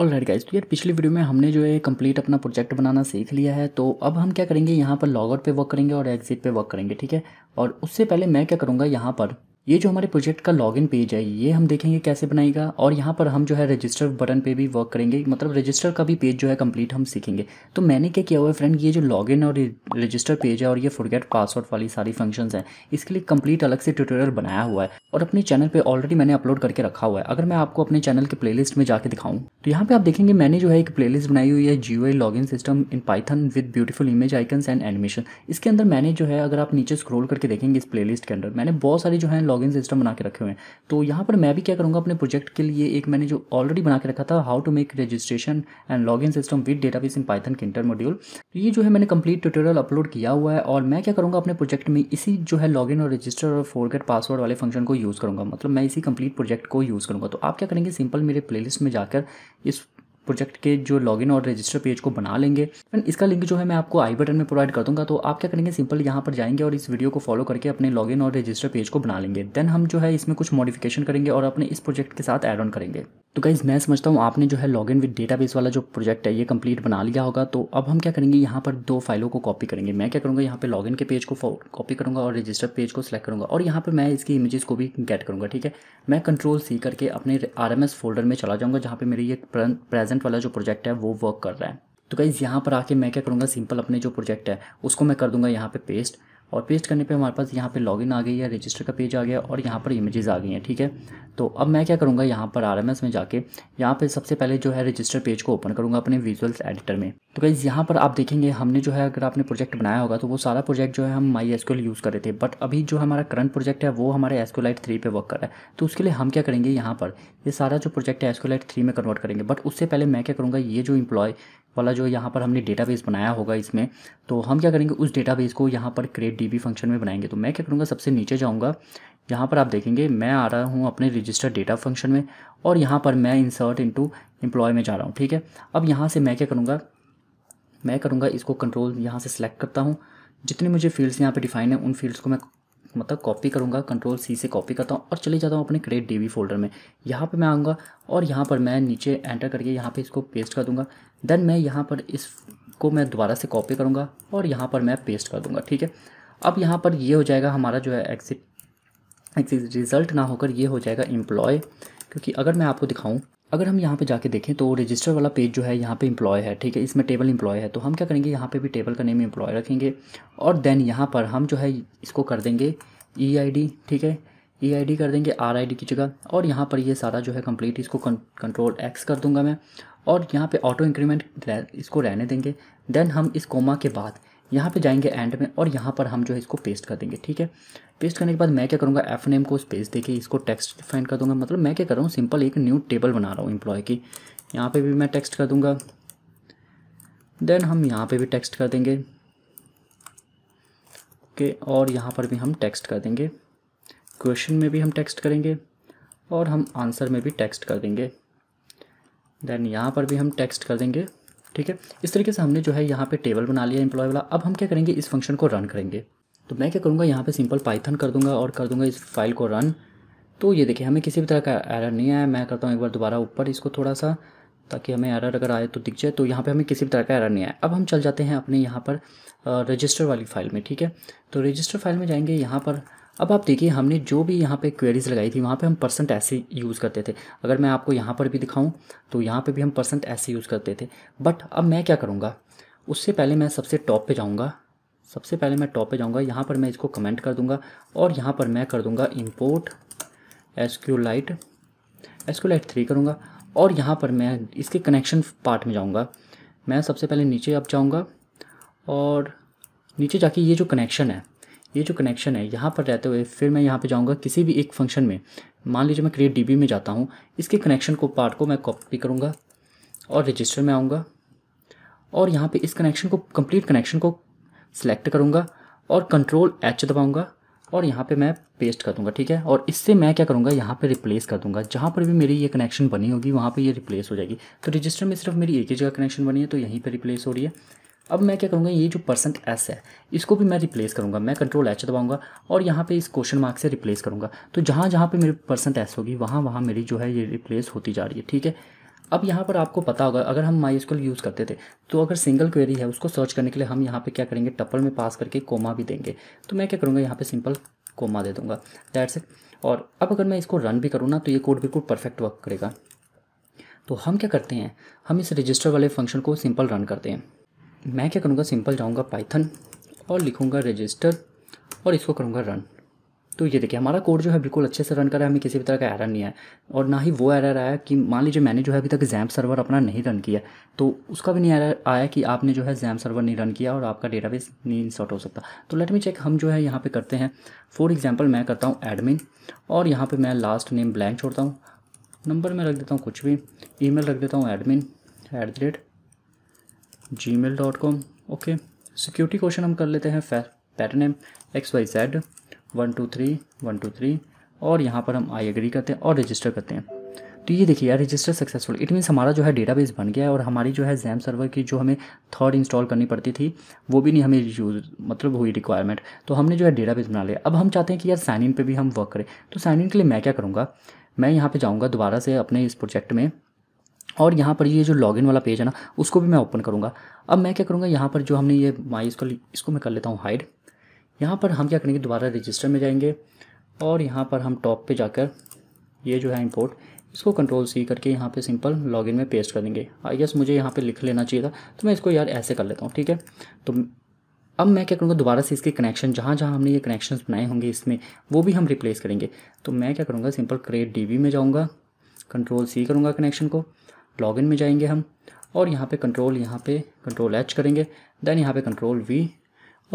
और right guys तो यार पिछली वीडियो में हमने जो है कंप्लीट अपना प्रोजेक्ट बनाना सीख लिया है तो अब हम क्या करेंगे यहाँ पर लॉगआउट पे वर्क करेंगे और एग्जिट पे वर्क करेंगे ठीक है और उससे पहले मैं क्या करूँगा यहाँ पर ये जो हमारे प्रोजेक्ट का लॉगिन पेज है ये हम देखेंगे कैसे बनाएगा और यहाँ पर हम जो है रजिस्टर बटन पे भी वर्क करेंगे मतलब रजिस्टर का भी पेज जो है कंप्लीट हम सीखेंगे तो मैंने क्या किया हुआ है फ्रेंड ये जो लॉगिन और रजिस्टर पेज है और ये फॉरगेट पासवर्ड वाली सारी फंक्शंस हैं इसके लिए कंप्लीट अलग से ट्यूटोरियल बनाया हुआ है और अपने चैनल पर ऑलरेडी मैंने अपलोड करके रखा हुआ है अगर मैं आपको अपने चैनल के प्ले में जाकर दिखाऊँ तो यहाँ पर आप देखेंगे मैंने जो है एक प्ले बनाई हुई है जियो login system in Python with beautiful image icons and animation इसके अंदर मैंने जो है अगर आप नीचे स्क्रोल करके देखेंगे इस प्ले के अंदर मैंने बहुत सारी जो है लॉग लॉगिन सिस्टम बना के रखे हुए हैं तो यहाँ पर मैं भी क्या करूँगा अपने प्रोजेक्ट के लिए एक मैंने जो ऑलरेडी बना के रखा था how to make registration and login system with database in Python के इंटर मॉड्यूल ये जो है मैंने कंप्लीट ट्यूटोरियल अपलोड किया हुआ है और मैं क्या करूँगा अपने प्रोजेक्ट में इसी जो है लॉगिन और रजिस्टर और फोरगेट पासवर्ड वाले फंक्शन को यूज़ करूँगा मतलब मैं इसी कंप्लीट प्रोजेक्ट को यूज़ करूँगा तो आप क्या करेंगे सिंपल मेरे प्लेलिस्ट में जाकर इस प्रोजेक्ट के जो लॉगिन और रजिस्टर पेज को बना लेंगे एंड इसका लिंक जो है मैं आपको आई बटन में प्रोवाइड कर दूंगा तो आप क्या करेंगे सिंपल यहाँ पर जाएंगे और इस वीडियो को फॉलो करके अपने लॉगिन और रजिस्टर पेज को बना लेंगे देन हम जो है इसमें कुछ मॉडिफिकेशन करेंगे और अपने इस प्रोजेक्ट के साथ एड ऑन करेंगे तो गाइज़ मैं समझता हूँ आपने जो है लॉग इन विद डेटाबेस वाला जो प्रोजेक्ट है ये कंप्लीट बना लिया होगा तो अब हम क्या करेंगे यहाँ पर दो फाइलों को कॉपी करेंगे मैं क्या करूँगा यहाँ पे लॉगिन के पेज को कॉपी करूँगा और रजिस्टर पेज को सिलेक्ट करूँगा और यहाँ पर मैं इसकी इमेजेस को भी गेट करूँगा ठीक है मैं कंट्रोल सी करके अपने आर फोल्डर में चला जाऊँगा जहाँ पर मेरी ये प्रेजेंट वाला जो प्रोजेक्ट है वो वर्क कर रहा है तो गाइज़ यहाँ पर आके मैं क्या करूँगा सिंपल अपने जो प्रोजेक्ट है उसको मैं कर दूँगा यहाँ पर पेस्ट और पेस्ट करने पे हमारे पास यहाँ पे लॉगिन आ गई है रजिस्टर का पेज आ गया और यहाँ पर इमेजेस आ गई हैं ठीक है तो अब मैं क्या करूँगा यहाँ पर आर में जाके यहाँ पर सबसे पहले जो है रजिस्टर पेज को ओपन करूँगा अपने विजुअल्स एडिटर में तो कहीं यहाँ पर आप देखेंगे हमने जो है अगर आपने प्रोजेक्ट बनाया होगा तो वो सारा प्रोजेक्ट जो है हम माई एस यूज़ कर रहे थे बट अभी जो हमारा करंट प्रोजेक्ट है वो हमारे एसक्यूलाइट थ्री पे वर्क कर रहा है तो उसके लिए हम क्या करेंगे यहाँ पर ये सारा जो प्रोजेक्ट है एसक्यूलाइट थ्री में कन्वर्ट करेंगे बट उससे पहले मैं क्या करूँगा ये जो इम्प्लॉय वाला जो यहाँ पर हमने डेटाबेस बनाया होगा इसमें तो हम क्या करेंगे उस डेटाबेस को यहाँ पर क्रिएट डीबी फंक्शन में बनाएंगे तो मैं क्या करूँगा सबसे नीचे जाऊँगा यहाँ पर आप देखेंगे मैं आ रहा हूँ अपने रजिस्टर डेटा फंक्शन में और यहाँ पर मैं इंसर्ट इनटू एम्प्लॉय में जा रहा हूँ ठीक है अब यहाँ से मैं क्या करूँगा मैं करूँगा इसको कंट्रोल यहाँ से सेलेक्ट करता हूँ जितने मुझे फील्ड्स यहाँ पे डिफाइन है उन फील्ड्स को मैं मतलब कॉपी करूँगा कंट्रोल सी से कॉपी करता हूँ और चले जाता हूँ अपने क्रेट डी फोल्डर में यहाँ पर मैं आऊँगा और यहाँ पर मैं नीचे एंटर करके यहाँ पर इसको पेस्ट कर दूँगा देन मैं यहाँ पर इसको मैं दोबारा से कॉपी करूँगा और यहाँ पर मैं पेस्ट कर दूँगा ठीक है अब यहाँ पर ये हो जाएगा हमारा जो है एक्सिट एक्सिट रिज़ल्ट ना होकर ये हो जाएगा एम्प्लॉय क्योंकि अगर मैं आपको दिखाऊँ अगर हम यहाँ पे जाके देखें तो रजिस्टर वाला पेज जो है यहाँ पे इम्प्लॉय है ठीक है इसमें टेबल इम्प्लॉय है तो हम क्या करेंगे यहाँ पे भी टेबल का नेम इम्प्लॉय रखेंगे और देन यहाँ पर हम जो है इसको कर देंगे ई आई डी ठीक है ई आई डी कर देंगे आर आई डी की जगह और यहाँ पर ये सारा जो है कम्प्लीट इसको कंट्रोल एक्स कर दूंगा मैं और यहाँ पर ऑटो इंक्रीमेंट इसको रहने देंगे देन हम इस कोमा के बाद यहाँ पे जाएंगे एंड में और यहाँ पर हम जो है इसको पेस्ट कर देंगे ठीक है पेस्ट करने के बाद मैं क्या करूँगा एफ नेम को स्पेस देके इसको टेक्स्ट डिफाइन कर दूँगा मतलब मैं क्या कर रहा हूँ सिंपल एक न्यू टेबल बना रहा हूँ एम्प्लॉय की यहाँ पर भी मैं टेक्स्ट कर दूँगा देन हम यहाँ पर भी टेक्स्ट कर देंगे ओके और यहाँ पर भी हम टेक्स्ट कर देंगे क्वेश्चन में भी हम टेक्स्ट करेंगे और हम आंसर में भी टेक्स्ट कर देंगे देन यहाँ पर भी हम टेक्स्ट कर देंगे ठीक है इस तरीके से हमने जो है यहाँ पे टेबल बना लिया एम्प्लॉय वाला अब हम क्या करेंगे इस फंक्शन को रन करेंगे तो मैं क्या करूँगा यहाँ पे सिंपल पाइथन कर दूँगा और कर दूँगा इस फाइल को रन तो ये देखिए हमें किसी भी तरह का एरर नहीं आया मैं करता हूँ एक बार दोबारा ऊपर इसको थोड़ा सा ताकि हमें एरर अगर आए तो दिख जाए तो यहाँ पर हमें किसी भी तरह का एरर नहीं आया अब हम चल जाते हैं अपने यहाँ पर रजिस्टर वाली फाइल में ठीक है तो रजिस्टर फाइल में जाएंगे यहाँ पर अब आप देखिए हमने जो भी यहाँ पे क्वेरीज लगाई थी वहाँ पे हम परसेंट ऐसे यूज़ करते थे अगर मैं आपको यहाँ पर भी दिखाऊं तो यहाँ पे भी हम परसेंट ऐसे यूज़ करते थे बट अब मैं क्या करूँगा उससे पहले मैं सबसे टॉप पे जाऊँगा सबसे पहले मैं टॉप पे जाऊँगा यहाँ पर मैं इसको कमेंट कर दूँगा और यहाँ पर मैं कर दूँगा इम्पोर्ट एसक्यूलाइट एसक्यूलाइट थ्री करूँगा और यहाँ पर मैं इसके कनेक्शन पार्ट में जाऊँगा मैं सबसे पहले नीचे अब जाऊँगा और नीचे जाके ये जो कनेक्शन है ये जो कनेक्शन है यहाँ पर रहते हुए फिर मैं यहाँ पे जाऊँगा किसी भी एक फंक्शन में मान लीजिए मैं क्रिएट डीबी में जाता हूँ इसके कनेक्शन को पार्ट को मैं कॉपी करूँगा और रजिस्टर में आऊँगा और यहाँ पे इस कनेक्शन को कंप्लीट कनेक्शन को सिलेक्ट करूँगा और कंट्रोल एच दबाऊँगा और यहाँ पे मैं पेस्ट कर दूँगा ठीक है और इससे मैं क्या करूँगा यहाँ पे रिप्लेस कर दूँगा जहाँ पर भी मेरी ये कनेक्शन बनी होगी वहाँ पे ये रिप्लेस हो जाएगी तो रजिस्टर में सिर्फ मेरी एक ही जगह कनेक्शन बनी है तो यहीं पे रिप्लेस हो रही है अब मैं क्या करूँगा ये जो परसेंट एस है इसको भी मैं रिप्लेस करूँगा मैं कंट्रोल एच दबाऊँगा और यहाँ पे इस क्वेश्चन मार्क से रिप्लेस करूँगा तो जहाँ जहाँ पे मेरी परसेंट एस होगी वहाँ वहाँ मेरी जो है ये रिप्लेस होती जा रही है ठीक है अब यहाँ पर आपको पता होगा अगर हम माई स्कूल यूज़ करते थे तो अगर सिंगल क्वेरी है उसको सर्च करने के लिए हम यहाँ पर क्या करेंगे टप्पल में पास करके कोमा भी देंगे तो मैं क्या करूँगा यहाँ पर सिंपल कोमा दे दूँगा दैट्स इट और अब अगर मैं इसको रन भी करूँ ना तो ये कोड बिल्कुल परफेक्ट वर्क करेगा तो हम क्या करते हैं हम इस रजिस्टर वाले फंक्शन को सिंपल रन करते हैं मैं क्या करूँगा सिंपल जाऊँगा पाइथन और लिखूँगा रजिस्टर और इसको करूँगा रन तो ये देखिए हमारा कोड जो है बिल्कुल अच्छे से रन कर रहा है हमें किसी भी तरह का एरर नहीं आया और ना ही वो एरर आया कि मान लीजिए मैंने जो है अभी तक जैम्प सर्वर अपना नहीं रन किया तो उसका भी नहीं एरर आया कि आपने जो है जैम्प सर्वर नहीं रन किया और आपका डेटाबेस नहीं इंसर्ट हो सकता तो लेट मी चेक हम जो है यहाँ पर करते हैं फॉर एग्जाम्पल मैं करता हूँ एडमिन और यहाँ पर मैं लास्ट नेम ब्लैंक छोड़ता हूँ नंबर में रख देता हूँ कुछ भी ई रख देता हूँ admin at the rate ji mail dot com okay security question हम कर लेते हैं pattern M X Y Z one two three one two three और यहाँ पर हम आई एग्री करते हैं और रजिस्टर करते हैं तो ये देखिए यार रजिस्टर सक्सेसफुल इट मीन्स हमारा जो है डेटाबेस बन गया है और हमारी जो है जैम सर्वर की जो हमें थर्ड इंस्टॉल करनी पड़ती थी वो भी नहीं हमें यूज मतलब हुई रिक्वायरमेंट तो हमने जो है डेटाबेस बना लिया अब हम चाहते हैं कि यार साइन इन पे भी हम वर्क करें तो साइन इन के लिए मैं क्या करूँगा मैं यहाँ पे जाऊँगा दोबारा से अपने इस प्रोजेक्ट में और यहाँ पर ये जो लॉगिन वाला पेज है ना उसको भी मैं ओपन करूँगा अब मैं क्या करूँगा यहाँ पर जो हमने ये माई इसको इसको मैं कर लेता हूँ हाइड यहाँ पर हम क्या करेंगे दोबारा रजिस्टर में जाएंगे और यहाँ पर हम टॉप पे जाकर ये जो है इंपोर्ट इसको कंट्रोल सी करके यहाँ पे सिंपल लॉगिन में पेस्ट कर देंगे आई गेस मुझे यहाँ पे लिख लेना चाहिए था तो मैं इसको यार ऐसे कर लेता हूँ ठीक है तो अब मैं क्या करूँगा दोबारा से इसके कनेक्शन जहाँ जहाँ हमने ये कनेक्शन बनाए होंगे इसमें वो भी हम रिप्लेस करेंगे तो मैं क्या करूँगा सिंपल क्रिएट डी में जाऊँगा कंट्रोल सी करूँगा कनेक्शन को लॉगिन में जाएंगे हम और यहाँ पे कंट्रोल यहाँ पे कंट्रोल एच करेंगे देन यहाँ पे कंट्रोल वी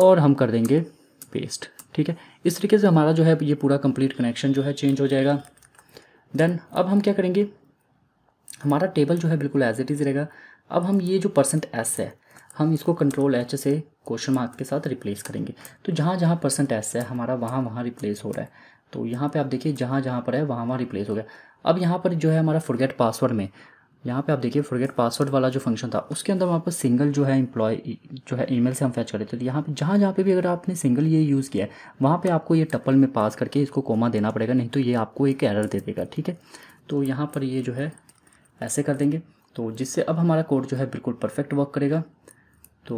और हम कर देंगे पेस्ट ठीक है इस तरीके से हमारा जो है ये पूरा कंप्लीट कनेक्शन जो है चेंज हो जाएगा देन अब हम क्या करेंगे हमारा टेबल जो है बिल्कुल एज इट इज़ रहेगा अब हम ये जो परसेंट एस है हम इसको कंट्रोल एच से क्वेश्चन मार्क के साथ रिप्लेस करेंगे तो जहाँ जहाँ परसेंट एस है हमारा वहाँ वहाँ रिप्लेस हो रहा है तो यहाँ पे आप देखिए जहाँ जहाँ पर है वहाँ वहाँ रिप्लेस हो गया अब यहाँ पर जो है हमारा फुरगेट पासवर्ड में यहाँ पे आप देखिए फॉरगेट पासवर्ड वाला जो फंक्शन था उसके अंदर वहाँ पर सिंगल जो है इम्प्लॉय जो है ईमेल से हम फैच कर रहे थे तो यहाँ पे जहाँ जहाँ पे भी अगर आपने सिंगल ये यूज़ किया है वहाँ पे आपको ये टपल में पास करके इसको कोमा देना पड़ेगा नहीं तो ये आपको एक एरर दे देगा ठीक है तो यहाँ पर ये जो है ऐसे कर देंगे तो जिससे अब हमारा कोड जो है बिल्कुल परफेक्ट वर्क करेगा तो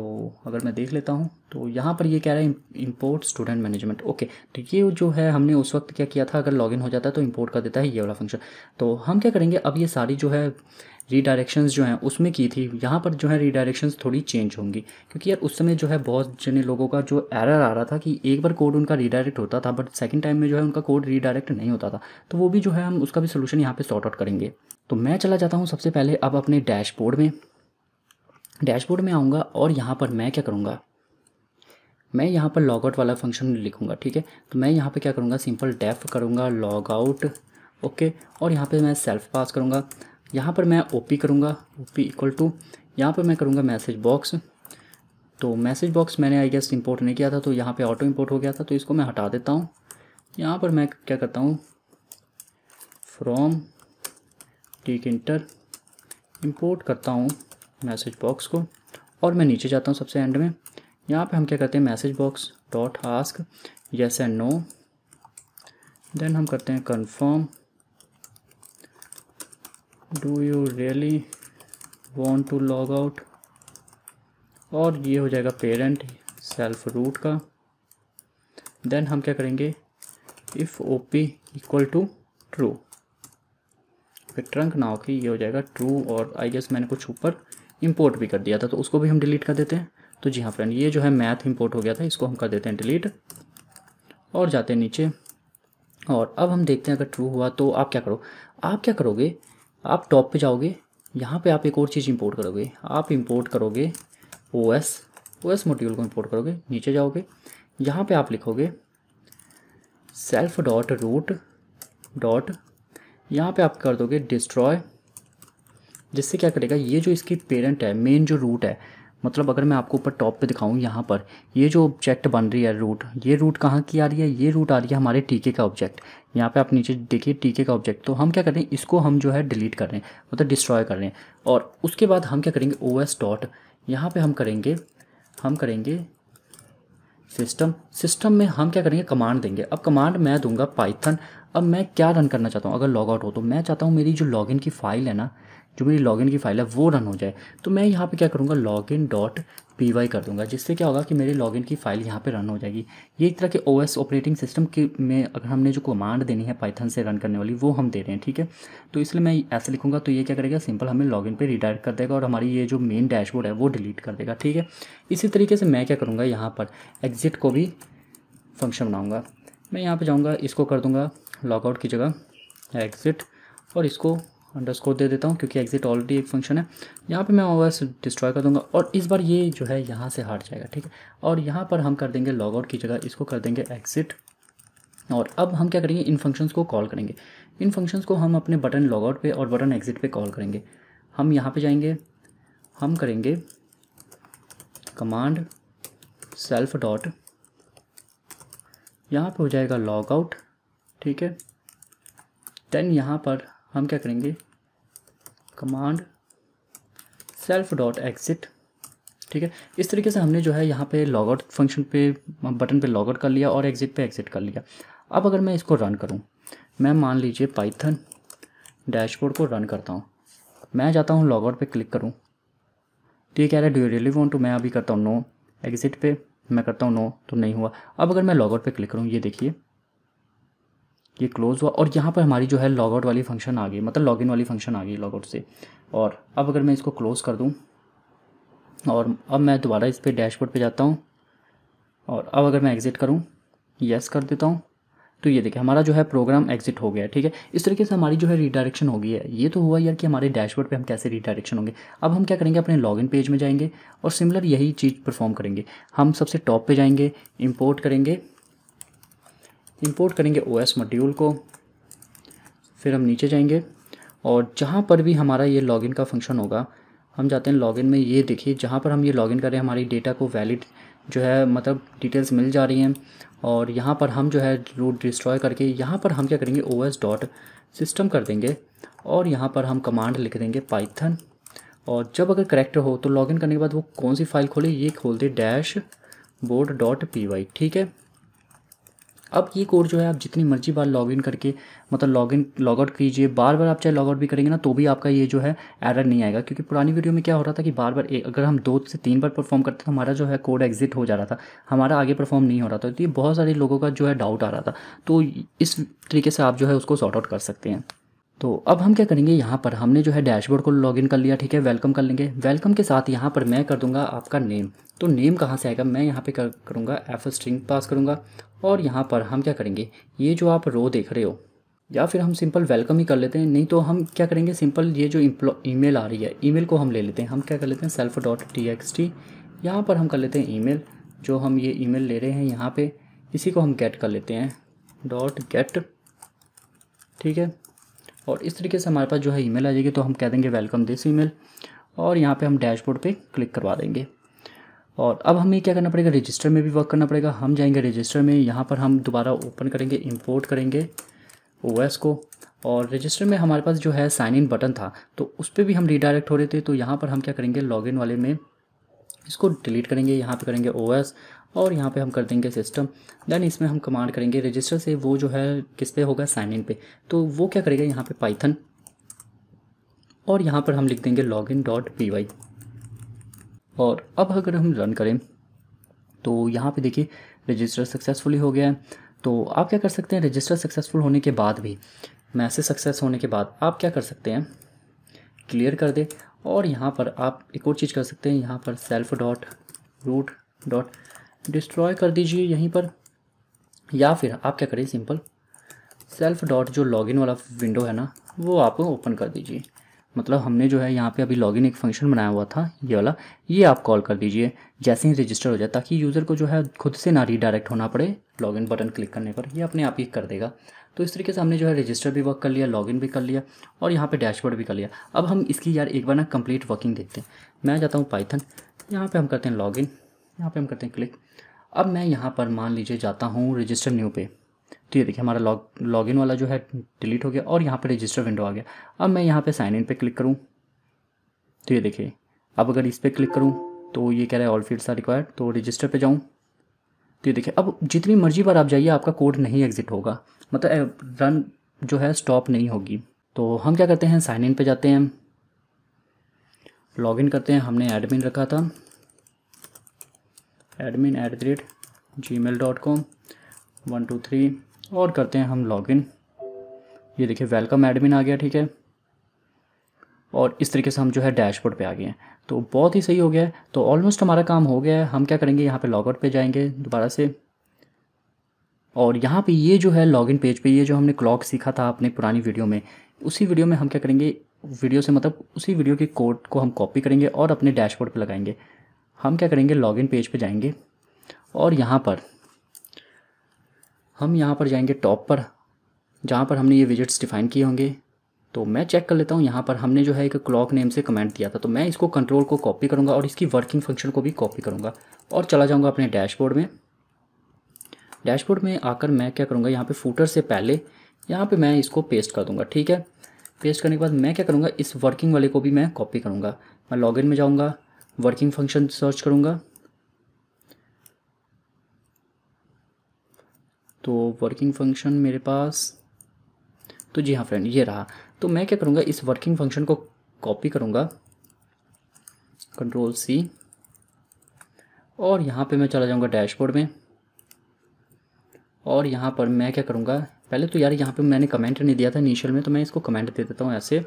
अगर मैं देख लेता हूँ तो यहाँ पर ये कह रहा है इम्पोर्ट स्टूडेंट मैनेजमेंट ओके तो ये जो है हमने उस वक्त क्या किया था अगर लॉगिन हो जाता है तो इम्पोर्ट कर देता है ये वाला फंक्शन तो हम क्या करेंगे अब ये सारी जो है रीडायरेक्शन जो हैं उसमें की थी यहाँ पर जो है रीडायरेक्शन थोड़ी चेंज होंगी क्योंकि यार उस समय जो है बहुत जने लोगों का जो एरर आ रहा था कि एक बार कोड उनका रीडायरेक्ट होता था बट सेकंड टाइम में जो है उनका कोड रीडायरेक्ट नहीं होता था तो वो भी जो है हम उसका भी सोल्यूशन यहाँ पर सॉर्ट आउट करेंगे तो मैं चला जाता हूँ सबसे पहले अब अपने डैशबोर्ड में डैशबोर्ड में आऊँगा और यहाँ पर मैं क्या करूँगा मैं यहाँ पर लॉगआउट वाला फंक्शन लिखूँगा ठीक है तो मैं यहाँ पर क्या करूँगा सिंपल डेफ करूँगा लॉगआउट ओके और यहाँ पर मैं सेल्फ पास करूँगा यहाँ पर मैं ओ पी करूँगा ओ पी इक्वल टू यहाँ पर मैं करूँगा मैसेज बॉक्स तो मैसेज बॉक्स मैंने आई गेस इंपोर्ट नहीं किया था तो यहाँ पे ऑटो इंपोर्ट हो गया था तो इसको मैं हटा देता हूँ यहाँ पर मैं क्या करता हूँ फ्रॉम टीक इंटर इंपोर्ट करता हूँ मैसेज बॉक्स को और मैं नीचे जाता हूँ सबसे एंड में यहाँ पे हम क्या करते हैं message box dot ask yes and no then हम करते हैं confirm do you really want to log out और ये हो जाएगा पेरेंट सेल्फ रूट का देन हम क्या करेंगे if O P equal to true फिर ट्रंक ना होकर ये हो जाएगा ट्रू और आई गेस मैंने कुछ ऊपर इंपोर्ट भी कर दिया था तो उसको भी हम डिलीट कर देते हैं तो जी हाँ फ्रेंड ये जो है मैथ इंपोर्ट हो गया था इसको हम कर देते हैं डिलीट और जाते हैं नीचे और अब हम देखते हैं अगर ट्रू हुआ तो आप क्या करो आप क्या करोगे आप टॉप पे जाओगे यहाँ पे आप एक और चीज़ इंपोर्ट करोगे आप इंपोर्ट करोगे O S O S module को इंपोर्ट करोगे नीचे जाओगे यहाँ पे आप लिखोगे सेल्फ डॉट रूट डॉट यहाँ पे आप कर दोगे डिस्ट्रॉय जिससे क्या करेगा ये जो इसकी पेरेंट है मेन जो रूट है मतलब अगर मैं आपको ऊपर टॉप पे दिखाऊं यहाँ पर ये जो ऑब्जेक्ट बन रही है रूट ये रूट कहाँ की आ रही है ये रूट आ रही है हमारे टीके का ऑब्जेक्ट यहाँ पे आप नीचे देखिए टीके का ऑब्जेक्ट तो हम क्या कर रहे हैं इसको हम जो है डिलीट कर रहे हैं मतलब डिस्ट्रॉय कर रहे हैं और उसके बाद हम क्या करेंगे ओ एस डॉट यहाँ पर हम करेंगे हम करेंगे सिस्टम सिस्टम में हम क्या करेंगे कमांड देंगे अब कमांड मैं दूंगा पाइथन अब मैं क्या रन करना चाहता हूँ अगर लॉग आउट हो तो मैं चाहता हूँ मेरी जो लॉगिन की फ़ाइल है ना जो मेरी लॉगिन की फाइल है वो रन हो जाए तो मैं यहाँ पे क्या करूँगा लॉगिन डॉट पी वाई कर दूंगा जिससे क्या होगा कि मेरे लॉगिन की फाइल यहाँ पे रन हो जाएगी ये एक तरह के ओ एस ऑपरेटिंग सिस्टम के में अगर हमने जो कमांड देनी है पाइथन से रन करने वाली वो हम दे रहे हैं ठीक है तो इसलिए मैं ऐसे लिखूँगा तो ये क्या करेगा सिंपल हमें लॉगिन पर रिडायरेक्ट कर देगा और हमारी ये जो मेन डैशबोर्ड है वो डिलीट कर देगा ठीक है इसी तरीके से मैं क्या करूँगा यहाँ पर एग्जिट को भी फंक्शन बनाऊँगा मैं यहाँ पर जाऊँगा इसको कर दूँगा लॉगआउट की जगह एग्ज़िट और इसको अंडरस्कोर दे देता हूँ क्योंकि एग्जिट ऑलरेडी एक फंक्शन है यहाँ पे मैं ओवर डिस्ट्रॉय कर दूंगा और इस बार ये जो है यहाँ से हार जाएगा ठीक है और यहाँ पर हम कर देंगे लॉग आउट की जगह इसको कर देंगे एग्जिट और अब हम क्या करेंगे इन फंक्शंस को कॉल करेंगे इन फंक्शंस को हम अपने बटन लॉगआउट पर और बटन एग्जिट पर कॉल करेंगे हम यहाँ पर जाएंगे हम करेंगे कमांड सेल्फ डॉट यहाँ पर हो जाएगा लॉग आउट ठीक है देन यहाँ पर हम क्या करेंगे कमांड सेल्फ डॉट एग्ज़िट ठीक है इस तरीके से हमने जो है यहाँ पे आउट फंक्शन पे बटन पे लॉगआउट कर लिया और एग्ज़िट पे एग्ज़िट कर लिया अब अगर मैं इसको रन करूँ मैं मान लीजिए पाइथन डैशबोर्ड को रन करता हूँ मैं जाता हूँ लॉगआउट पर क्लिक करूँ तो ये कह रहा है do you really want to मैं अभी करता हूँ नो एग्ज़िट पे मैं करता हूँ नो तो नहीं हुआ अब अगर मैं लॉग आउट पर क्लिक करूँ ये देखिए ये क्लोज़ हुआ और यहाँ पर हमारी जो है लॉगआउट वाली फंक्शन आ गई मतलब लॉगिन वाली फंक्शन आ गई लॉगआउट से और अब अगर मैं इसको क्लोज़ कर दूँ और अब मैं दोबारा इस पर डैशबोर्ड पर जाता हूँ और अब अगर मैं एग्ज़िट करूँ यस कर देता हूँ तो ये देखिए हमारा जो है प्रोग्राम एग्जिट हो गया ठीक है इस तरीके से हमारी जो है रिडायरेक्शन हो गई है ये तो हुआ यार कि हमारे डैशबोर्ड पे हम कैसे रिडायरेक्शन होंगे अब हम क्या करेंगे अपने लॉगिन पेज में जाएंगे और सिमिलर यही चीज़ परफॉर्म करेंगे हम सबसे टॉप पे जाएंगे इंपोर्ट करेंगे इंपोर्ट करेंगे ओ एस मॉड्यूल को फिर हम नीचे जाएंगे और जहाँ पर भी हमारा ये लॉगिन का फंक्शन होगा हम जाते हैं लॉगिन में ये देखिए जहाँ पर हम ये लॉगिन कर रहे हैं हमारी डेटा को वैलिड जो है मतलब डिटेल्स मिल जा रही हैं और यहाँ पर हम जो है रूट डिस्ट्रॉय करके यहाँ पर हम क्या करेंगे ओ एस डॉट सिस्टम कर देंगे और यहाँ पर हम कमांड लिख देंगे पाइथन और जब अगर करेक्ट हो तो लॉगिन करने के बाद वो कौन सी फाइल खोले ये खोल दे dashboard dot P Y ठीक है अब ये कोड जो है आप जितनी मर्जी बार लॉगिन करके मतलब लॉगिन लॉगआउट कीजिए बार बार आप चाहे लॉगआउट भी करेंगे ना तो भी आपका ये जो है एरर नहीं आएगा क्योंकि पुरानी वीडियो में क्या हो रहा था कि बार बार एक अगर हम दो से तीन बार परफॉर्म करते तो हमारा जो है कोड एग्जिट हो जा रहा था हमारा आगे परफॉर्म नहीं हो रहा था तो ये बहुत सारे लोगों का जो है डाउट आ रहा था तो इस तरीके से आप जो है उसको सॉर्ट आउट कर सकते हैं तो अब हम क्या करेंगे यहाँ पर हमने जो है डैशबोर्ड को लॉगिन कर लिया ठीक है वेलकम कर लेंगे वेलकम के साथ यहाँ पर मैं कर दूंगा आपका नेम तो नेम कहाँ से आएगा मैं यहाँ पे कर करूँगा एफ स्ट्रिंग पास करूँगा और यहाँ पर हम क्या करेंगे ये जो आप रो देख रहे हो या फिर हम सिंपल वेलकम ही कर लेते हैं नहीं तो हम क्या करेंगे सिंपल ये जो ईमेल आ रही है ईमेल को हम ले लेते हैं हम क्या कर लेते हैं self dot T X T यहाँ पर हम कर लेते हैं ईमेल जो हम ये ईमेल ले रहे हैं यहाँ पे इसी को हम गेट कर लेते हैं डॉट गेट ठीक है और इस तरीके से हमारे पास जो है ईमेल आ जाएगी तो हम कह देंगे वेलकम दिस ईमेल और यहाँ पे हम डैशबोर्ड पे क्लिक करवा देंगे और अब हमें क्या करना पड़ेगा रजिस्टर में भी वर्क करना पड़ेगा हम जाएंगे रजिस्टर में यहाँ पर हम दोबारा ओपन करेंगे इम्पोर्ट करेंगे ओ को और रजिस्टर में हमारे पास जो है साइन इन बटन था तो उस पर भी हम रिडायरेक्ट हो रहे थे तो यहाँ पर हम क्या करेंगे लॉग वाले में इसको डिलीट करेंगे यहाँ पे करेंगे ओ एस और यहाँ पे हम कर देंगे सिस्टम देन इसमें हम कमांड करेंगे रजिस्टर से वो जो है किस पे होगा साइन इन पे तो वो क्या करेगा यहाँ पे पाइथन और यहाँ पर हम लिख देंगे login dot P Y और अब अगर हम रन करें तो यहाँ पे देखिए रजिस्टर सक्सेसफुली हो गया है तो आप क्या कर सकते हैं रजिस्टर सक्सेसफुल होने के बाद भी मैसेज सक्सेस होने के बाद आप क्या कर सकते हैं क्लियर कर दे और यहाँ पर आप एक और चीज़ कर सकते हैं यहाँ पर self dot root dot destroy कर दीजिए यहीं पर या फिर आप क्या करें सिंपल सेल्फ डॉट जो लॉगिन वाला विंडो है ना वो आप ओपन कर दीजिए मतलब हमने जो है यहाँ पे अभी लॉगिन एक फंक्शन बनाया हुआ था ये वाला ये आप कॉल कर दीजिए जैसे ही रजिस्टर हो जाए ताकि यूज़र को जो है खुद से ना रीडायरेक्ट होना पड़े लॉगिन बटन क्लिक करने पर ये अपने आप ही कर देगा तो इस तरीके से हमने जो है रजिस्टर भी वर्क कर लिया लॉगिन भी कर लिया और यहाँ पर डैशबोर्ड भी कर लिया अब हम इसकी यार एक बार ना कम्प्लीट वर्किंग देखते हैं मैं जाता हूँ पाइथन यहाँ पर हम करते हैं लॉगिन यहाँ पर हम करते हैं क्लिक अब मैं यहाँ पर मान लीजिए जाता हूँ रजिस्टर न्यू पे तो ये देखिए हमारा लॉग लॉग वाला जो है डिलीट हो गया और यहाँ पर रजिस्टर विंडो आ गया अब मैं यहाँ पर साइन इन पर क्लिक करूँ तो ये देखिए अब अगर इस पर क्लिक करूँ तो ये कह रहा है ऑल फील्ड्स आर रिक्वायर्ड तो रजिस्टर पे जाऊँ तो ये देखिए अब जितनी मर्जी बार आप जाइए आपका कोड नहीं एग्जिट होगा मतलब रन जो है स्टॉप नहीं होगी तो हम क्या करते हैं साइन इन पे जाते हैं लॉगिन करते हैं हमने एडमिन रखा था admin at the rate ji mail dot com one two three और करते हैं हम लॉगिन ये देखिए वेलकम एडमिन आ गया ठीक है और इस तरीके से हम जो है डैशबोर्ड पे आ गए हैं तो बहुत ही सही हो गया है तो ऑलमोस्ट हमारा काम हो गया है हम क्या करेंगे यहाँ पे लॉगआउट पे जाएंगे दोबारा से और यहाँ पे ये जो है लॉगिन पेज पे ये जो हमने क्लॉक सीखा था अपने पुरानी वीडियो में उसी वीडियो में हम क्या करेंगे वीडियो से मतलब उसी वीडियो के कोड को हम कॉपी करेंगे और अपने डैशबोर्ड पर लगाएंगे हम क्या करेंगे लॉगिन पेज पे जाएंगे और यहाँ पर हम यहाँ पर जाएंगे टॉप पर जहाँ पर हमने ये विजिट्स डिफ़ाइन किए होंगे तो मैं चेक कर लेता हूँ यहाँ पर हमने जो है एक क्लॉक नेम से कमेंट दिया था तो मैं इसको कंट्रोल को कॉपी करूँगा और इसकी वर्किंग फंक्शन को भी कॉपी करूँगा और चला जाऊँगा अपने डैशबोर्ड में डैशबोर्ड में आकर मैं क्या करूँगा यहाँ पर फूटर से पहले यहाँ पर मैं इसको पेस्ट कर दूँगा ठीक है पेस्ट करने के बाद मैं क्या करूँगा इस वर्किंग वाले को भी मैं कॉपी करूँगा मैं लॉगिन में जाऊँगा वर्किंग फंक्शन सर्च करूँगा तो वर्किंग फंक्शन मेरे पास तो जी हाँ फ्रेंड ये रहा तो मैं क्या करूँगा इस वर्किंग फंक्शन को कॉपी करूँगा कंट्रोल सी और यहाँ पे मैं चला जाऊँगा डैशबोर्ड में और यहाँ पर मैं क्या करूँगा पहले तो यार यहाँ पे मैंने कमेंट नहीं दिया था इनिशियल में तो मैं इसको कमेंट दे देता हूँ ऐसे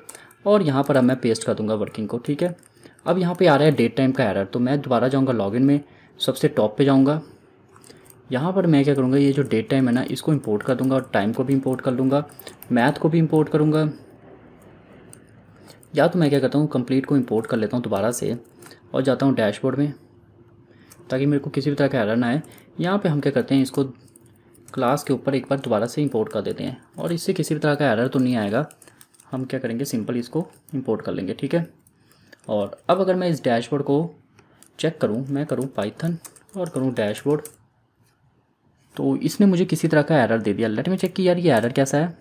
और यहाँ पर अब मैं पेस्ट कर दूँगा वर्किंग को ठीक है अब यहाँ पे आ रहा है डेट टाइम का एरर तो मैं दोबारा जाऊँगा लॉगिन में सबसे टॉप पे जाऊँगा यहाँ पर मैं क्या करूँगा ये जो डेट टाइम है ना इसको इम्पोर्ट कर दूँगा और टाइम को भी इम्पोर्ट कर लूँगा मैथ को भी इम्पोर्ट करूँगा या तो मैं क्या करता हूँ कम्प्लीट को इम्पोर्ट कर लेता हूँ दोबारा से और जाता हूँ डैशबोर्ड में ताकि मेरे को किसी भी तरह का एरर ना आए यहाँ पे हम क्या करते हैं इसको क्लास के ऊपर एक बार दोबारा से इंपोर्ट कर देते हैं और इससे किसी भी तरह का एरर तो नहीं आएगा हम क्या करेंगे सिंपल इसको इंपोर्ट कर लेंगे ठीक है और अब अगर मैं इस डैशबोर्ड को चेक करूं मैं करूं पाइथन और करूं डैशबोर्ड तो इसने मुझे किसी तरह का एरर दे दिया लेट में चेक कि यार ये एरर कैसा है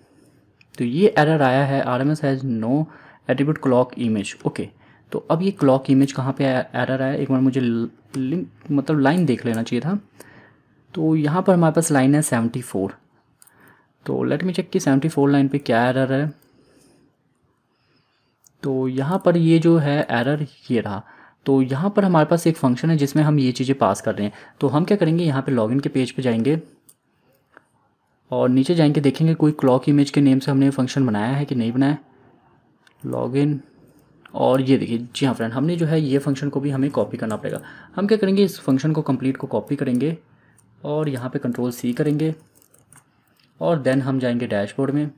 तो ये एरर आया है R M S has no attribute clock image okay तो अब ये क्लॉक इमेज कहाँ पर एरर आया एक बार मुझे लिंक मतलब लाइन देख लेना चाहिए था तो यहाँ पर हमारे पास लाइन है सेवेंटी फोर तो लेट मी चेक कि सेवेंटी फोर लाइन पे क्या एरर है तो यहाँ पर ये जो है एरर ये रहा तो यहाँ पर हमारे पास एक फंक्शन है जिसमें हम ये चीज़ें पास कर रहे हैं तो हम क्या करेंगे यहाँ पे लॉगिन के पेज पे जाएंगे और नीचे जाएंगे देखेंगे कोई क्लॉक इमेज के नेम से हमने फंक्शन बनाया है कि नहीं बनाया लॉगिन और ये देखिए जी हाँ फ्रेंड हमने जो है ये फंक्शन को भी हमें कॉपी करना पड़ेगा हम क्या करेंगे इस फंक्शन को कंप्लीट को कॉपी करेंगे और यहाँ पे कंट्रोल सी करेंगे और देन हम जाएंगे डैशबोर्ड में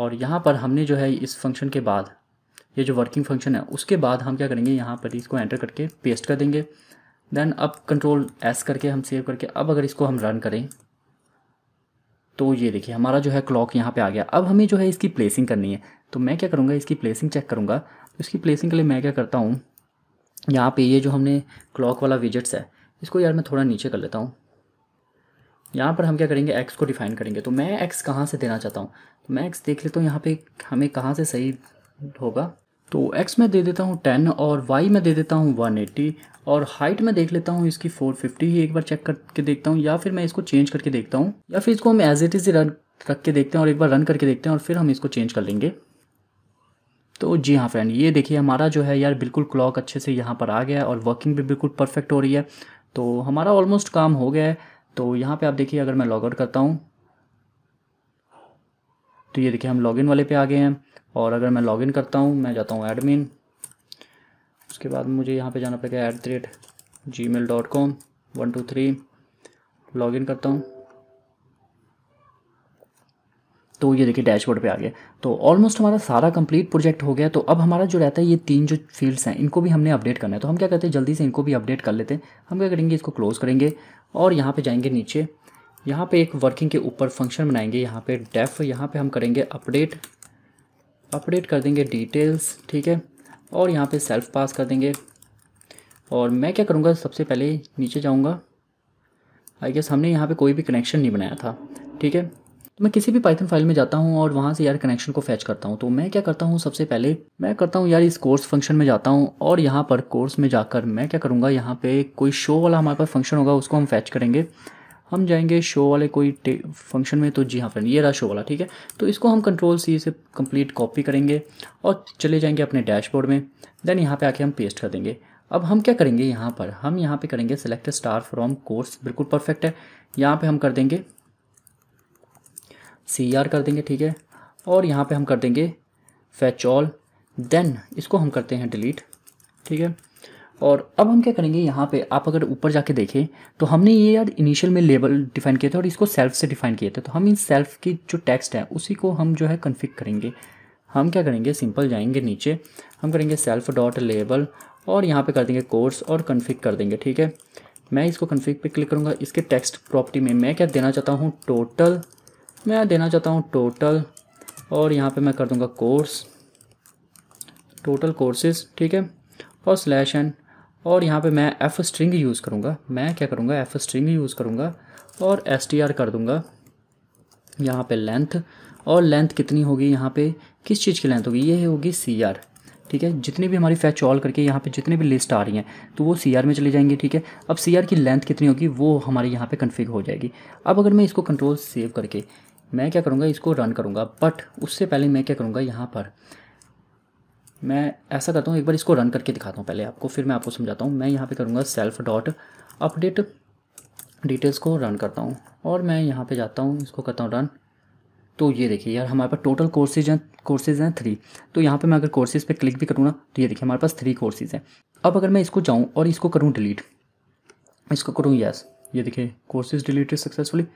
और यहाँ पर हमने जो है इस फंक्शन के बाद ये जो वर्किंग फंक्शन है उसके बाद हम क्या करेंगे यहाँ पर इसको एंटर करके पेस्ट कर देंगे देन अब कंट्रोल एस करके हम सेव करके अब अगर इसको हम रन करें तो ये देखिए हमारा जो है क्लॉक यहाँ पे आ गया अब हमें जो है इसकी प्लेसिंग करनी है तो मैं क्या करूँगा इसकी प्लेसिंग चेक करूँगा तो इसकी प्लेसिंग के लिए मैं क्या करता हूँ यहाँ पे ये जो हमने क्लॉक वाला विजिट्स है इसको यार मैं थोड़ा नीचे कर लेता हूँ यहाँ पर हम क्या करेंगे एक्स को डिफाइन करेंगे तो मैं एक्स कहाँ से देना चाहता हूँ तो मैं एक्स देख लेता हूँ यहाँ पे हमें कहाँ से सही होगा तो एक्स में दे देता हूँ टेन और वाई में दे देता हूँ वन एट्टी और हाइट में देख लेता हूँ इसकी फोर फिफ्टी ही एक बार चेक करके देखता हूँ या फिर मैं इसको चेंज करके देखता हूँ या फिर इसको हम एज इट इज़ रन रख के देखते हैं और एक बार रन करके देखते हैं और फिर हम इसको चेंज कर लेंगे तो जी हाँ फ्रेंड ये देखिए हमारा जो है यार बिल्कुल क्लॉक अच्छे से यहाँ पर आ गया है और वर्किंग भी बिल्कुल परफेक्ट हो रही है तो हमारा ऑलमोस्ट काम हो गया है तो यहाँ पे आप देखिए अगर मैं लॉगआउट करता हूँ तो ये देखिए हम लॉगिन वाले पे आ गए हैं और अगर मैं लॉगिन करता हूँ मैं जाता हूँ एडमिन उसके बाद मुझे यहाँ पे जाना पड़ेगा at the rate ji mail dot com one two three in करता हूँ तो ये देखिए डैशबोर्ड पे आ गया तो ऑलमोस्ट हमारा सारा कंप्लीट प्रोजेक्ट हो गया तो अब हमारा जो रहता है ये तीन जो फील्ड्स हैं इनको भी हमने अपडेट करना है तो हम क्या करते हैं जल्दी से इनको भी अपडेट कर लेते हैं हम क्या करेंगे इसको क्लोज़ करेंगे और यहाँ पर जाएंगे नीचे यहाँ पे एक वर्किंग के ऊपर फंक्शन बनाएंगे यहाँ पे डेफ यहाँ पर हम करेंगे अपडेट अपडेट कर देंगे डिटेल्स ठीक है और यहाँ पर सेल्फ पास कर देंगे और मैं क्या करूँगा सबसे पहले नीचे जाऊँगा आई गेस हमने यहाँ पे कोई भी कनेक्शन नहीं बनाया था ठीक है तो मैं किसी भी पाइथन फाइल में जाता हूँ और वहाँ से यार कनेक्शन को फैच करता हूँ तो मैं क्या करता हूँ सबसे पहले मैं करता हूँ यार इस कोर्स फंक्शन में जाता हूँ और यहाँ पर कोर्स में जाकर मैं क्या करूँगा यहाँ पे कोई शो वाला हमारे पास फंक्शन होगा उसको हम फैच करेंगे हम जाएंगे शो वाले कोई फंक्शन में तो जी हाँ फ्रेंड ये रहा शो वाला ठीक है तो इसको हम कंट्रोल सी से कंप्लीट कॉपी करेंगे और चले जाएंगे अपने डैशबोर्ड में देन यहाँ पे आके हम पेस्ट कर देंगे अब हम क्या करेंगे यहाँ पर हम यहाँ पे करेंगे सेलेक्ट स्टार फ्रॉम कोर्स बिल्कुल परफेक्ट है यहाँ पे हम कर देंगे सी आर कर देंगे ठीक है और यहाँ पे हम कर देंगे फैच ऑल देन इसको हम करते हैं डिलीट ठीक है और अब हम क्या करेंगे यहाँ पे आप अगर ऊपर जाके देखें तो हमने ये यार इनिशियल में लेबल डिफाइन किए थे और इसको सेल्फ से डिफाइन किए थे तो हम इन सेल्फ की जो टेक्स्ट है उसी को हम जो है कन्फिक करेंगे हम क्या करेंगे सिंपल जाएंगे नीचे हम करेंगे सेल्फ डॉट लेबल और यहाँ पे कर देंगे कोर्स और कन्फिक कर देंगे ठीक है मैं इसको कन्फिक पे क्लिक करूँगा इसके टेक्स्ट प्रॉपर्टी में मैं क्या देना चाहता हूँ टोटल मैं देना चाहता हूँ टोटल और यहाँ पे मैं कर दूँगा कोर्स टोटल कोर्सेज ठीक है और स्लैश एन और यहाँ पे मैं एफ़ स्ट्रिंग यूज़ करूँगा मैं क्या करूँगा एफ़ स्ट्रिंग यूज़ करूँगा और एस टी आर कर दूँगा यहाँ पे लेंथ और लेंथ कितनी होगी यहाँ पे किस चीज़ की लेंथ होगी ये होगी सी आर ठीक है जितनी भी हमारी फैच ऑल करके यहाँ पे जितनी भी लिस्ट आ रही हैं तो वो सी में चले जाएंगी ठीक है अब सी की लेंथ कितनी होगी वो हमारे यहाँ पे कन्फिग हो जाएगी अब अगर मैं इसको कंट्रोल सेव करके मैं क्या करूँगा इसको रन करूँगा बट उससे पहले मैं क्या करूँगा यहाँ पर मैं ऐसा करता हूँ एक बार इसको रन करके दिखाता हूँ पहले आपको फिर मैं आपको समझाता हूँ मैं यहाँ पे करूँगा सेल्फ डॉट अपडेट डिटेल्स को रन करता हूँ और मैं यहाँ पे जाता हूँ इसको करता हूँ रन तो ये देखिए यार हमारे पास टोटल कोर्सेज हैं कोर्सेज हैं थ्री तो यहाँ पर मैं अगर कोर्सेज पर क्लिक भी करूँ ना तो ये देखिए हमारे पास थ्री कोर्सेज हैं अब अगर मैं इसको जाऊँ और इसको करूँ डिलीट इसको करूँ यस ये देखिए कोर्सेज डिलीटेड सक्सेसफुली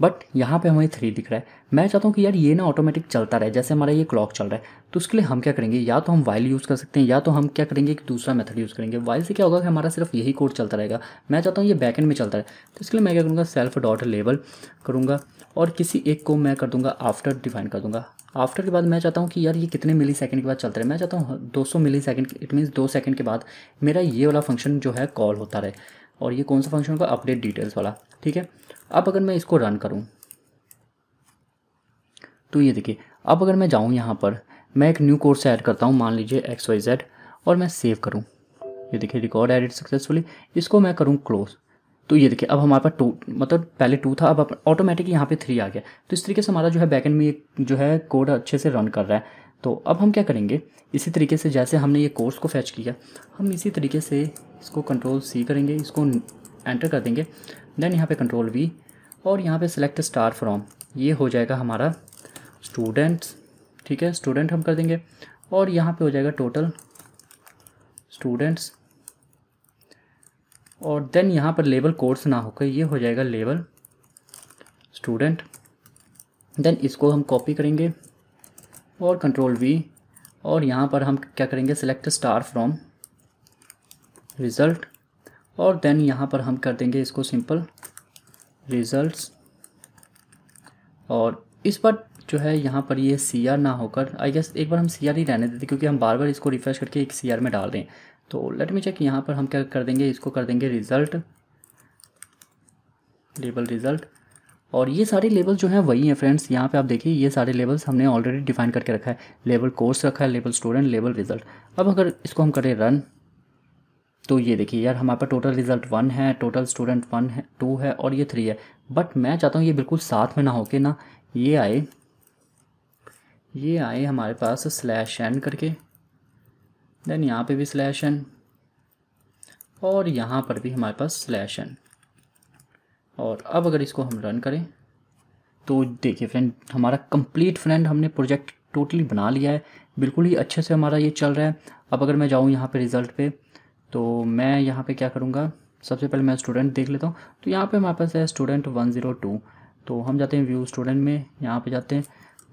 बट यहाँ पे हमें थ्री दिख रहा है मैं चाहता हूँ कि यार ये ना ऑटोमेटिक चलता रहे जैसे हमारा ये क्लॉक चल रहा है तो उसके लिए हम क्या करेंगे या तो हम वाइल यूज़ कर सकते हैं या तो हम क्या करेंगे कि दूसरा मेथड यूज़ करेंगे वाइल से क्या होगा कि हमारा सिर्फ यही कोड चलता रहेगा मैं चाहता हूँ ये बैक एंड में चलता रहे तो इसके लिए मैं क्या करूँगा सेल्फ डॉट लेवल करूँगा और किसी एक को मैं कर दूँगा आफ्टर डिफाइन कर दूँगा आफ्टर के बाद मैं चाहता हूँ कि यार ये कितने मिली सेकंड के बाद चलता रहे मैं चाहता हूँ दो सौ मिली सेकेंड इट मीन्स दो सेकंड के बाद मेरा ये वाला फंक्शन जो है कॉल होता रहे और ये कौन सा फंक्शन होगा अपडेट डिटेल्स वाला ठीक है अब अगर मैं इसको रन करूँ तो ये देखिए अब अगर मैं जाऊँ यहाँ पर मैं एक न्यू कोर्स ऐड करता हूँ मान लीजिए एक्स वाई जेड और मैं सेव करूँ ये देखिए रिकॉर्ड एडिट सक्सेसफुली इसको मैं करूँ क्लोज तो ये देखिए अब हमारे पास टू मतलब पहले टू था अब ऑटोमेटिक यहाँ पे थ्री आ गया तो इस तरीके से हमारा जो है बैकेंड में जो है कोड अच्छे से रन कर रहा है तो अब हम क्या करेंगे इसी तरीके से जैसे हमने ये कोर्स को फैच किया हम इसी तरीके से इसको कंट्रोल सी करेंगे इसको एंटर कर देंगे देन यहाँ पे कंट्रोल वी और यहाँ पे सेलेक्ट स्टार फ्रॉम ये हो जाएगा हमारा स्टूडेंट्स ठीक है स्टूडेंट हम कर देंगे और यहाँ पे हो जाएगा टोटल स्टूडेंट्स और देन यहाँ पर लेबल कोर्स ना होकर ये हो जाएगा लेबल स्टूडेंट देन इसको हम कॉपी करेंगे और कंट्रोल वी और यहाँ पर हम क्या करेंगे सेलेक्ट स्टार फ्रॉम रिज़ल्ट और देन यहाँ पर हम कर देंगे इसको सिंपल रिजल्ट्स और इस बार जो है यहाँ पर ये सी आर ना होकर आई गेस एक बार हम सी आर ही रहने देते क्योंकि हम बार बार इसको रिफ्रेश करके एक सी आर में डाल दें तो लेट मी चेक यहाँ पर हम क्या कर देंगे इसको कर देंगे रिज़ल्ट लेबल रिज़ल्ट और ये सारे लेबल जो हैं वही हैं फ्रेंड्स यहाँ पे आप देखिए ये सारे लेबल्स हमने ऑलरेडी डिफाइन करके रखा है लेबल कोर्स रखा है लेबल स्टूडेंट लेबल रिज़ल्ट अब अगर इसको हम करें रन तो ये देखिए यार हमारे पास टोटल रिजल्ट वन है टोटल स्टूडेंट वन है टू है और ये थ्री है बट मैं चाहता हूँ ये बिल्कुल साथ में ना हो के ना ये आए ये आए हमारे पास स्लैश एन करके देन यहाँ पे भी स्लैश एन और यहाँ पर भी हमारे पास स्लैश एन और अब अगर इसको हम रन करें तो देखिए फ्रेंड हमारा कंप्लीट फ्रेंड हमने प्रोजेक्ट टोटली बना लिया है बिल्कुल ही अच्छे से हमारा ये चल रहा है अब अगर मैं जाऊँ यहाँ पे रिज़ल्ट पे तो मैं यहाँ पे क्या करूँगा सबसे पहले मैं स्टूडेंट देख लेता हूँ तो यहाँ पे हमारे पास है स्टूडेंट वन ज़ीरो टू तो हम जाते हैं व्यू स्टूडेंट में यहाँ पे जाते हैं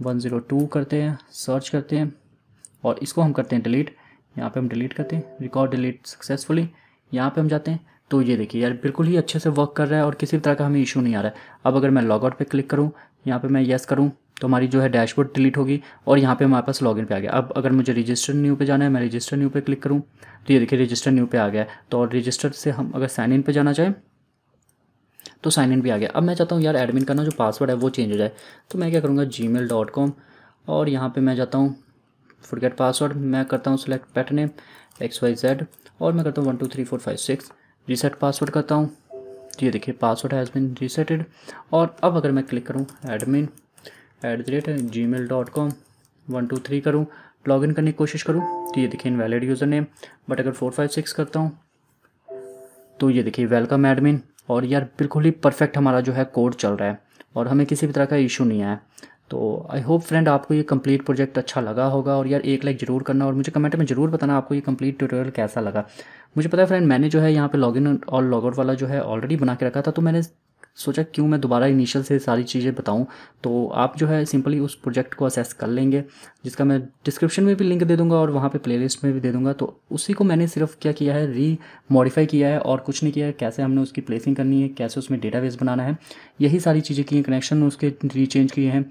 वन ज़ीरो टू करते हैं सर्च करते हैं और इसको हम करते हैं डिलीट यहाँ पे हम डिलीट करते हैं रिकॉर्ड डिलीट सक्सेसफुली यहाँ पे हम जाते हैं तो ये देखिए यार बिल्कुल ही अच्छे से वर्क कर रहा है और किसी तरह का हमें इशू नहीं आ रहा है अब अगर मैं लॉग आउट पर क्लिक करूँ यहाँ पर मैं येस करूँ तो हमारी जो है डैशबोर्ड डिलीट होगी और यहाँ पे हमारे पास लॉगिन पे आ गया अब अगर मुझे रजिस्टर न्यू पे जाना है मैं रजिस्टर न्यू पे क्लिक करूँ तो ये देखिए रजिस्टर न्यू पे आ गया तो और रजिस्टर से हम अगर साइन इन पे जाना चाहें तो साइन इन भी आ गया अब मैं चाहता हूँ यार एडमिन का ना जो पासवर्ड है वो चेंज हो जाए तो मैं क्या करूँगा जी और यहाँ पर मैं जाता हूँ फुटगेट पासवर्ड मैं करता हूँ select pattern name X Y Z और मैं करता हूँ one two three four five six reset password करता हूँ तो ये देखिए पासवर्ड हैज़ बिन रीसेटेड और अब अगर मैं क्लिक करूँ admin at the rate ji mail dot com one two three करूँ लॉग इन करने की कोशिश करूँ तो ये देखिए इनवैलिड यूज़र नेम बट अगर फोर फाइव सिक्स करता हूँ तो ये देखिए वेलकम एडमिन और यार बिल्कुल ही परफेक्ट हमारा जो है कोड चल रहा है और हमें किसी भी तरह का इशू नहीं आया तो आई होप फ्रेंड आपको ये कंप्लीट प्रोजेक्ट अच्छा लगा होगा और यार एक लाइक ज़रूर करना और मुझे कमेंट में ज़रूर बताना आपको ये कंप्लीट ट्यूटोरियल कैसा लगा मुझे पता है फ्रेंड मैंने जो है यहाँ पे लॉगिन और लॉगआउट वाला जो है ऑलरेडी बना के रखा था तो मैंने सोचा क्यों मैं दोबारा इनिशियल से सारी चीज़ें बताऊं तो आप जो है सिंपली उस प्रोजेक्ट को असेस कर लेंगे जिसका मैं डिस्क्रिप्शन में भी लिंक दे दूंगा और वहाँ पे प्लेलिस्ट में भी दे दूंगा तो उसी को मैंने सिर्फ क्या किया है री मॉडिफाई किया है और कुछ नहीं किया है कैसे हमने उसकी प्लेसिंग करनी है कैसे उसमें डेटाबेस बनाना है यही सारी चीज़ें की हैं कनेक्शन उसके रीचेंज किए हैं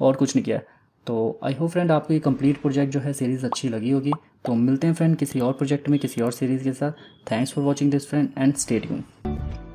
और कुछ नहीं किया है तो आई होप फ्रेंड आपको ये कंप्लीट प्रोजेक्ट जो है सीरीज़ अच्छी लगी होगी तो मिलते हैं फ्रेंड किसी और प्रोजेक्ट में किसी और सीरीज़ के साथ thanks for watching this friend and state you